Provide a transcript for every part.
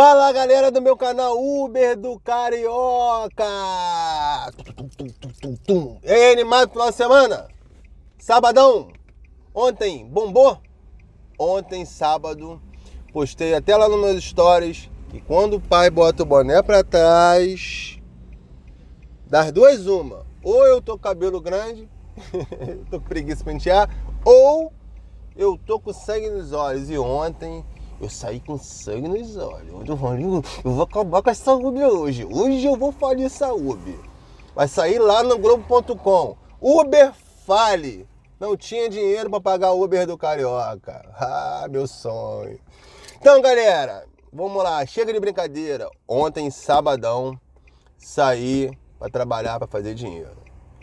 Fala galera do meu canal Uber do Carioca! E aí, animado final de semana? Sabadão! Ontem bombou? Ontem, sábado, postei até lá nos meus stories que quando o pai bota o boné pra trás, das duas, uma. Ou eu tô com cabelo grande, tô com preguiça pra pentear, ou eu tô com sangue nos olhos. E ontem eu saí com sangue nos olhos. eu eu vou acabar com essa Uber hoje. Hoje eu vou falir essa Uber. Vai sair lá no Globo.com. Uber fale. Não tinha dinheiro para pagar o Uber do Carioca. Ah, meu sonho. Então, galera, vamos lá. Chega de brincadeira. Ontem, sabadão, saí para trabalhar, para fazer dinheiro.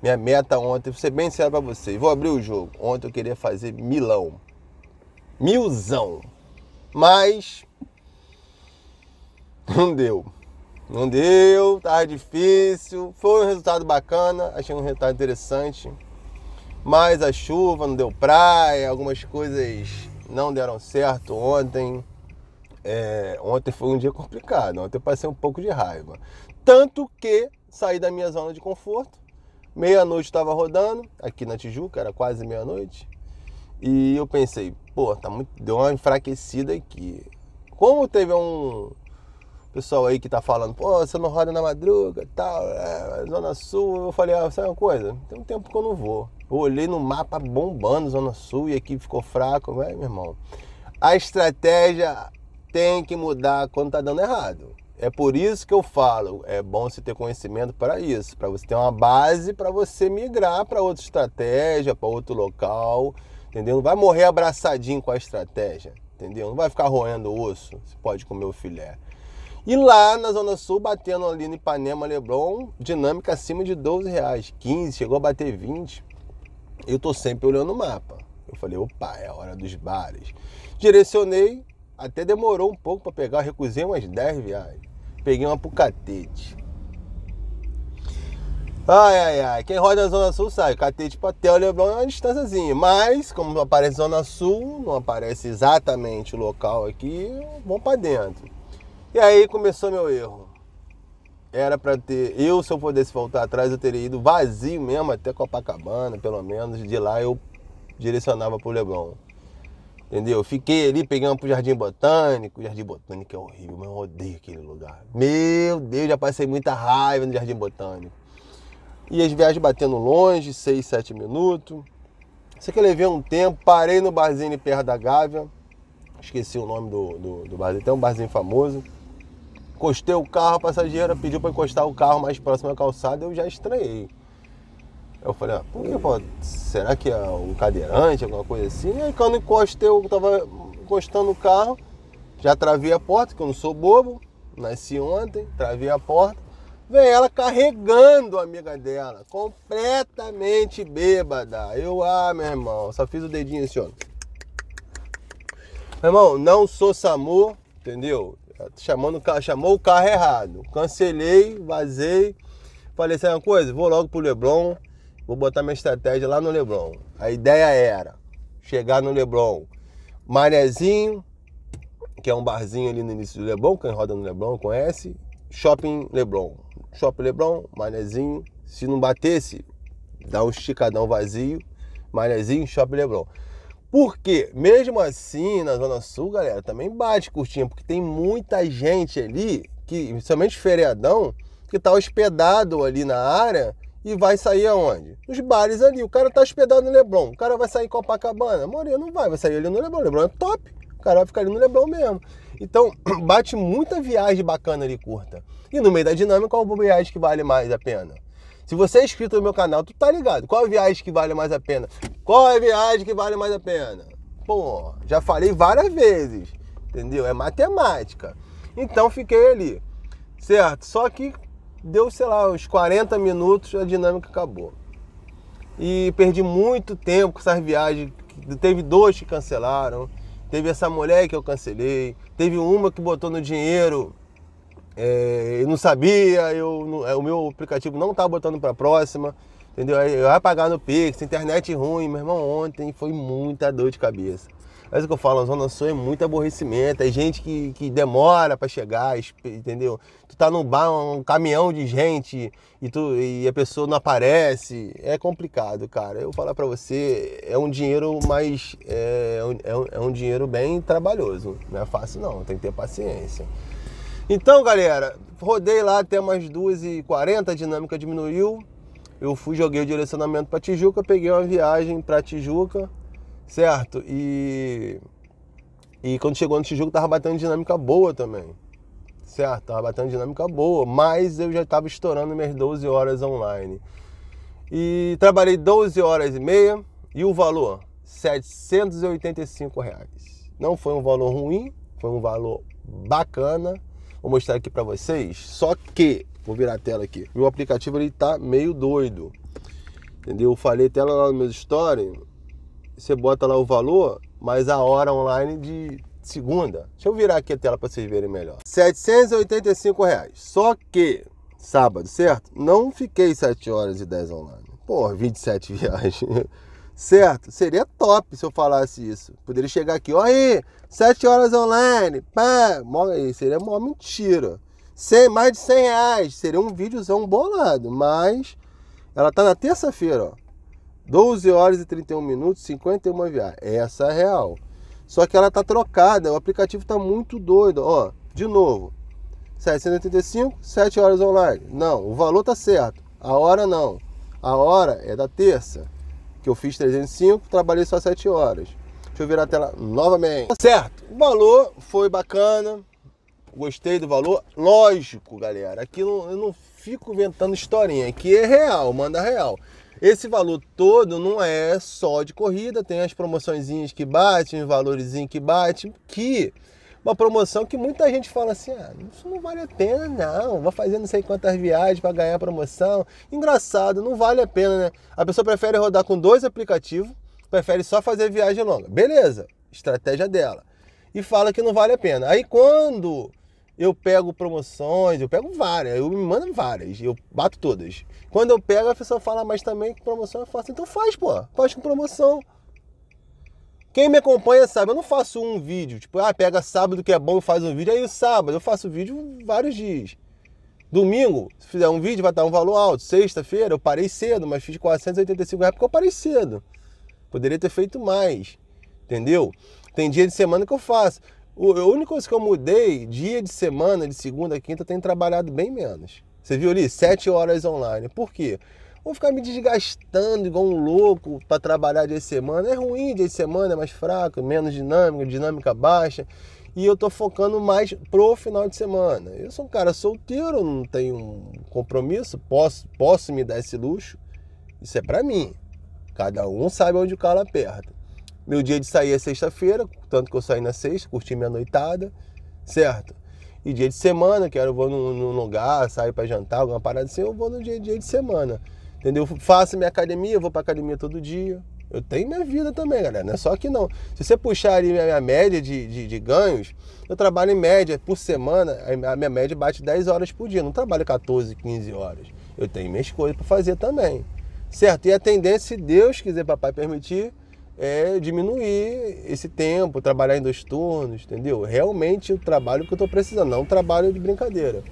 Minha meta ontem, vou ser bem sério para vocês, vou abrir o jogo. Ontem eu queria fazer milão. Milzão. Mas não deu. Não deu, tava tá difícil. Foi um resultado bacana, achei um resultado interessante. Mas a chuva não deu praia, algumas coisas não deram certo ontem. É, ontem foi um dia complicado, ontem eu passei um pouco de raiva. Tanto que saí da minha zona de conforto, meia-noite estava rodando, aqui na Tijuca, era quase meia-noite, e eu pensei, pô, tá muito, deu uma enfraquecida aqui. Como teve um pessoal aí que tá falando, pô, você não roda na madruga, tal, é, Zona Sul, eu falei, ah, sabe uma coisa? Tem um tempo que eu não vou. Eu olhei no mapa bombando Zona Sul e aqui ficou fraco, vai, meu irmão. A estratégia tem que mudar quando tá dando errado. É por isso que eu falo, é bom você ter conhecimento para isso, para você ter uma base para você migrar para outra estratégia, para outro local entendeu? Não vai morrer abraçadinho com a estratégia, entendeu? Não vai ficar roendo osso, você pode comer o filé. E lá na Zona Sul, batendo ali no Ipanema, Leblon, dinâmica acima de 12 reais, 15, chegou a bater 20. Eu tô sempre olhando o mapa. Eu falei, opa, é a hora dos bares. Direcionei, até demorou um pouco para pegar, recusei umas 10 viagens. Peguei uma o catete. Ai, ai, ai. Quem roda a Zona Sul sai. Catete tipo, até o Leblon é uma distânciazinha. Mas, como não aparece Zona Sul, não aparece exatamente o local aqui, vamos para dentro. E aí começou meu erro. Era para ter. Eu, se eu pudesse voltar atrás, eu teria ido vazio mesmo até Copacabana, pelo menos. De lá eu direcionava pro Leblon. Entendeu? Fiquei ali, peguei um pro Jardim Botânico. O Jardim Botânico é horrível, mas eu odeio aquele lugar. Meu Deus, já passei muita raiva no Jardim Botânico e as viagens batendo longe, 6, 7 minutos. Sei que eu levei um tempo, parei no barzinho perto da Gávea, esqueci o nome do, do, do barzinho, tem um barzinho famoso. Encostei o carro, a passageira pediu para encostar o carro mais próximo à calçada, eu já estranhei. Eu falei, ah, por que, pô, será que é um cadeirante, alguma coisa assim? E aí quando encostei, eu tava encostando o carro, já travei a porta, que eu não sou bobo, nasci ontem, travei a porta vem ela carregando a amiga dela, completamente bêbada. Eu, ah, meu irmão, só fiz o dedinho assim, ó. Meu irmão, não sou SAMU, entendeu? Chamando, chamou o carro errado. Cancelei, vazei. Falei, sabe uma coisa? Vou logo pro Leblon, vou botar minha estratégia lá no Leblon. A ideia era chegar no Leblon, Manezinho, que é um barzinho ali no início do Leblon, quem roda no Leblon conhece, Shopping Leblon. Shopping Lebron, manezinho. Se não batesse, dá um esticadão vazio, manezinho, Shopping Lebron. Porque, mesmo assim, na Zona Sul, galera, também bate curtinha, porque tem muita gente ali, que, principalmente feriadão, que tá hospedado ali na área e vai sair aonde? Nos bares ali. O cara tá hospedado no Leblon, o cara vai sair em Copacabana. A não vai, vai sair ali no Leblon. Leblon é top o cara vai ficar ali no Leblon mesmo. Então, bate muita viagem bacana ali curta. E no meio da dinâmica, qual é viagem que vale mais a pena? Se você é inscrito no meu canal, tu tá ligado. Qual é a viagem que vale mais a pena? Qual é a viagem que vale mais a pena? Pô, já falei várias vezes, entendeu? É matemática. Então fiquei ali, certo? Só que deu, sei lá, uns 40 minutos, a dinâmica acabou. E perdi muito tempo com essas viagens. Teve dois que cancelaram. Teve essa mulher que eu cancelei. Teve uma que botou no dinheiro. É, eu não sabia, eu, não, é, o meu aplicativo não tá botando para próxima. Entendeu? ia pagar no Pix, internet ruim. Meu irmão, ontem foi muita dor de cabeça. Mas o que eu falo, a Zona Sul é muito aborrecimento. É gente que, que demora para chegar, entendeu? Tu tá num bar, um caminhão de gente e, tu, e a pessoa não aparece. É complicado, cara. Eu vou falar para você, é um dinheiro mais. É, é, é, um, é um dinheiro bem trabalhoso. Não é fácil, não. Tem que ter paciência. Então, galera, rodei lá até umas 2h40, a dinâmica diminuiu. Eu fui, joguei o direcionamento para Tijuca, peguei uma viagem para Tijuca, Certo? E. E quando chegou no jogo tava batendo dinâmica boa também. Certo? Tava batendo dinâmica boa, mas eu já estava estourando minhas 12 horas online. E trabalhei 12 horas e meia e o valor? 785 reais. Não foi um valor ruim, foi um valor bacana. Vou mostrar aqui para vocês. Só que, vou virar a tela aqui. Meu aplicativo ele tá meio doido. Entendeu? Eu falei tela lá no meu story, você bota lá o valor, mas a hora online de segunda. Deixa eu virar aqui a tela para vocês verem melhor. 785 reais. Só que sábado, certo? Não fiquei 7 horas e 10 online. Pô, 27 viagens. certo? Seria top se eu falasse isso. Poderia chegar aqui, ó aí, 7 horas online, pá, seria uma mentira. Cem, mais de 100 reais, seria um vídeozão bolado, mas ela tá na terça-feira, ó. 12 horas e 31 minutos, 51 viagens. Essa é real. Só que ela tá trocada, o aplicativo tá muito doido, ó. De novo. 785, 7 horas online. Não, o valor tá certo. A hora não. A hora é da terça, que eu fiz 305, trabalhei só 7 horas. Deixa eu virar a tela novamente. Tá certo. O valor foi bacana. Gostei do valor. Lógico, galera, aqui eu não fico inventando historinha, aqui é real, manda real. Esse valor todo não é só de corrida, tem as promoçõezinhas que batem, os que batem, que uma promoção que muita gente fala assim: ah, isso não vale a pena, não. Vou fazer não sei quantas viagens para ganhar promoção. Engraçado, não vale a pena, né? A pessoa prefere rodar com dois aplicativos, prefere só fazer viagem longa. Beleza, estratégia dela. E fala que não vale a pena. Aí quando eu pego promoções, eu pego várias, eu me mando várias, eu bato todas. Quando eu pego, a pessoa fala, mas também que promoção eu faço. Então faz, pô, faz com promoção. Quem me acompanha sabe, eu não faço um vídeo, tipo, ah, pega sábado que é bom e faz um vídeo, aí o sábado eu faço vídeo vários dias. Domingo, se fizer um vídeo, vai estar um valor alto. Sexta-feira, eu parei cedo, mas fiz 485 reais porque eu parei cedo. Poderia ter feito mais, entendeu? Tem dia de semana que eu faço. O, a única coisa que eu mudei, dia de semana, de segunda a quinta, eu tenho trabalhado bem menos. Você viu ali? Sete horas online. Por quê? Vou ficar me desgastando igual um louco para trabalhar dia de semana. É ruim dia de semana, é mais fraco, menos dinâmico, dinâmica baixa. E eu tô focando mais pro final de semana. Eu sou um cara solteiro, não tenho um compromisso, posso, posso me dar esse luxo. Isso é para mim. Cada um sabe onde o calo aperta. Meu dia de sair é sexta-feira, tanto que eu saí na sexta, curti minha noitada, certo? E dia de semana, que eu vou num, num lugar, sair para jantar, alguma parada assim, eu vou no dia, dia de semana. Entendeu? faço minha academia, vou pra academia todo dia. Eu tenho minha vida também, galera. Não é só que não. Se você puxar ali a minha média de, de, de, ganhos, eu trabalho em média por semana, a minha média bate 10 horas por dia. não trabalho 14, 15 horas. Eu tenho minhas coisas para fazer também. Certo? E a tendência, se Deus quiser, papai permitir, é diminuir esse tempo, trabalhar em dois turnos, entendeu? Realmente o trabalho que eu estou precisando, não trabalho de brincadeira,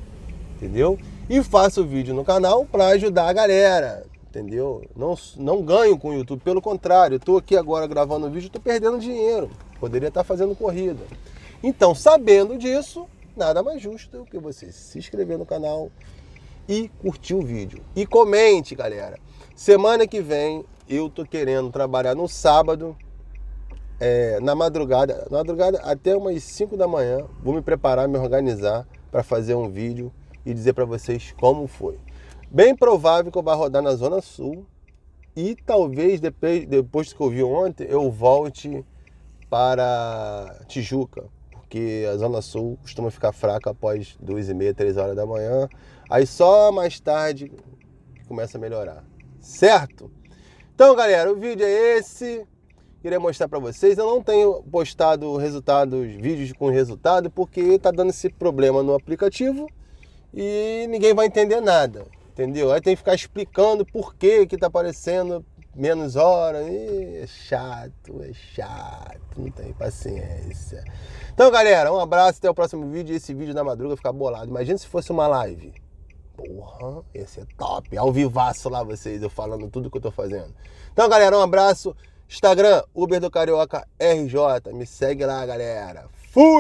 entendeu? E faço vídeo no canal para ajudar a galera, entendeu? Não, não ganho com o YouTube, pelo contrário, estou aqui agora gravando vídeo, estou perdendo dinheiro, poderia estar tá fazendo corrida. Então, sabendo disso, nada mais justo do que você se inscrever no canal e curtir o vídeo. E comente, galera. Semana que vem eu tô querendo trabalhar no sábado, é, na madrugada, madrugada até umas 5 da manhã, vou me preparar, me organizar para fazer um vídeo e dizer para vocês como foi. Bem provável que eu vá rodar na Zona Sul e talvez depois, depois que eu vi ontem, eu volte para Tijuca, porque a Zona Sul costuma ficar fraca após 2 e meia, 3 horas da manhã. Aí só mais tarde começa a melhorar, certo? Então, galera, o vídeo é esse. Queria mostrar para vocês. Eu não tenho postado resultados, vídeos com resultado, porque tá dando esse problema no aplicativo e ninguém vai entender nada, entendeu? Aí tem que ficar explicando por que que tá aparecendo menos hora. E é chato, é chato, não tem paciência. Então, galera, um abraço, até o próximo vídeo. Esse vídeo da madruga ficar bolado. Imagina se fosse uma live porra, esse é top. Ao vivaço lá vocês, eu falando tudo que eu tô fazendo. Então, galera, um abraço. Instagram, Uber do Carioca RJ. Me segue lá, galera. Fui!